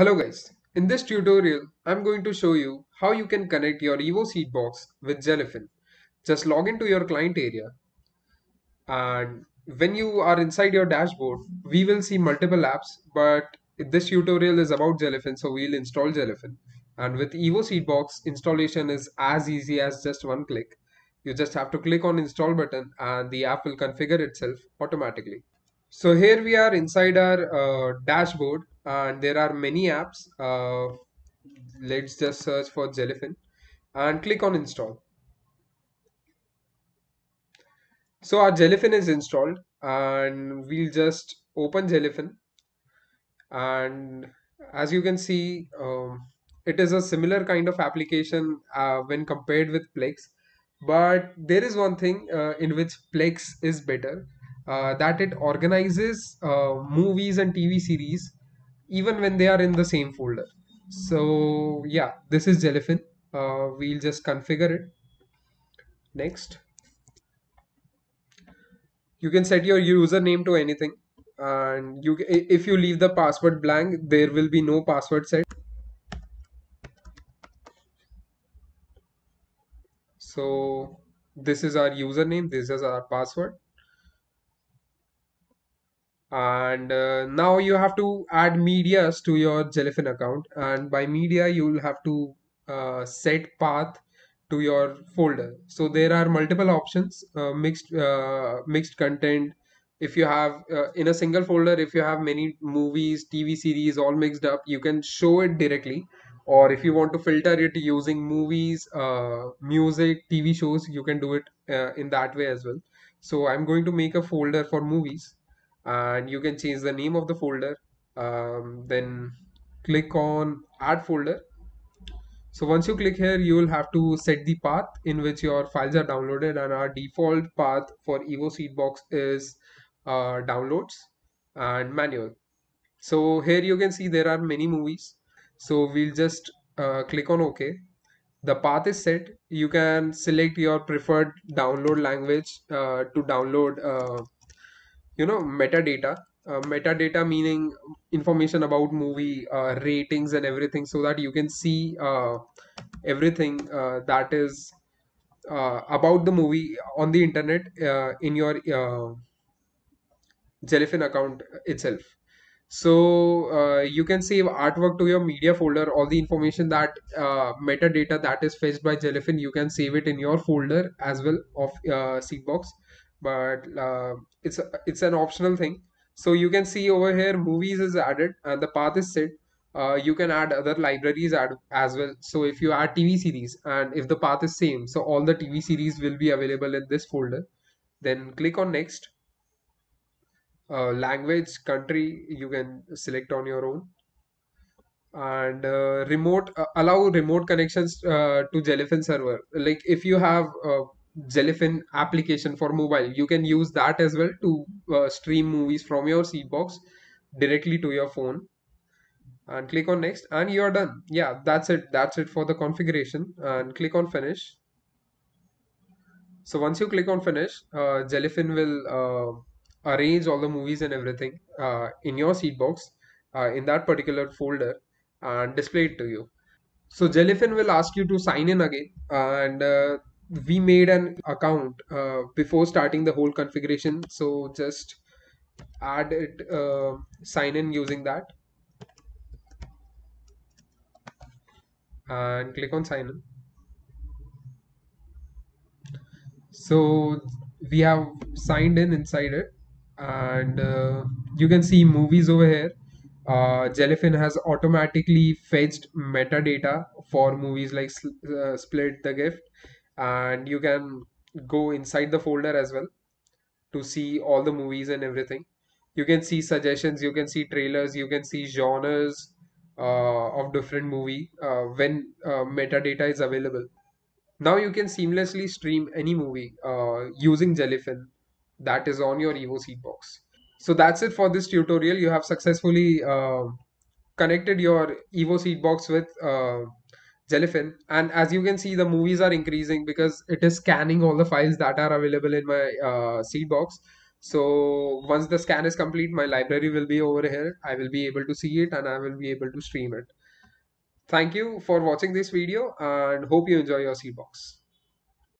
Hello guys, in this tutorial I'm going to show you how you can connect your Evo Seed Box with Jellyfin. Just log into your client area and when you are inside your dashboard we will see multiple apps but this tutorial is about Jellyfin so we'll install Jellyfin and with Evo Seed Box installation is as easy as just one click you just have to click on install button and the app will configure itself automatically. So here we are inside our uh, dashboard and there are many apps. Uh, let's just search for Jellyfin and click on install. So our Jellyfin is installed and we'll just open Jellyfin and as you can see um, it is a similar kind of application uh, when compared with Plex but there is one thing uh, in which Plex is better uh, that it organizes uh, movies and TV series even when they are in the same folder. So, yeah, this is Jellyfin. Uh, we'll just configure it. Next. You can set your username to anything and you if you leave the password blank there will be no password set so this is our username this is our password and uh, now you have to add medias to your jellyfin account and by media you'll have to uh, set path to your folder so there are multiple options uh, mixed uh, mixed content if you have uh, in a single folder if you have many movies tv series all mixed up you can show it directly or if you want to filter it using movies uh, music tv shows you can do it uh, in that way as well so i'm going to make a folder for movies and you can change the name of the folder um, then click on add folder so once you click here you will have to set the path in which your files are downloaded and our default path for evo seedbox is uh, downloads and manual so here you can see there are many movies so we'll just uh, click on ok the path is set you can select your preferred download language uh, to download uh, you know metadata uh, metadata meaning information about movie uh, ratings and everything so that you can see uh, everything uh, that is about the movie on the internet in your jellyfin account itself so uh, you can save artwork to your media folder all the information that uh, metadata that is fetched by jellyfin you can save it in your folder as well of uh, seedbox but uh, it's a, it's an optional thing so you can see over here movies is added and the path is set uh, you can add other libraries add, as well so if you add tv series and if the path is same so all the tv series will be available in this folder then click on next uh, language country you can select on your own and uh, remote uh, allow remote connections uh, to jellyfin server like if you have a jellyfin application for mobile you can use that as well to uh, stream movies from your seedbox directly to your phone and click on next and you're done yeah that's it that's it for the configuration and click on finish so once you click on finish uh, jellyfin will uh, arrange all the movies and everything uh, in your seed box uh, in that particular folder and display it to you. So Jellyfin will ask you to sign in again and uh, we made an account uh, before starting the whole configuration. So just add it, uh, sign in using that and click on sign in. So we have signed in inside it and uh, you can see movies over here uh, Jellyfin has automatically fetched metadata for movies like uh, Split the Gift, and you can go inside the folder as well to see all the movies and everything. You can see suggestions, you can see trailers, you can see genres uh, of different movie uh, when uh, metadata is available. Now you can seamlessly stream any movie uh, using Jellyfin that is on your Evo seed box. So that's it for this tutorial. You have successfully uh, connected your Evo seed box with uh, Jellyfin. And as you can see, the movies are increasing because it is scanning all the files that are available in my uh, seed box. So once the scan is complete, my library will be over here. I will be able to see it and I will be able to stream it. Thank you for watching this video and hope you enjoy your seed box.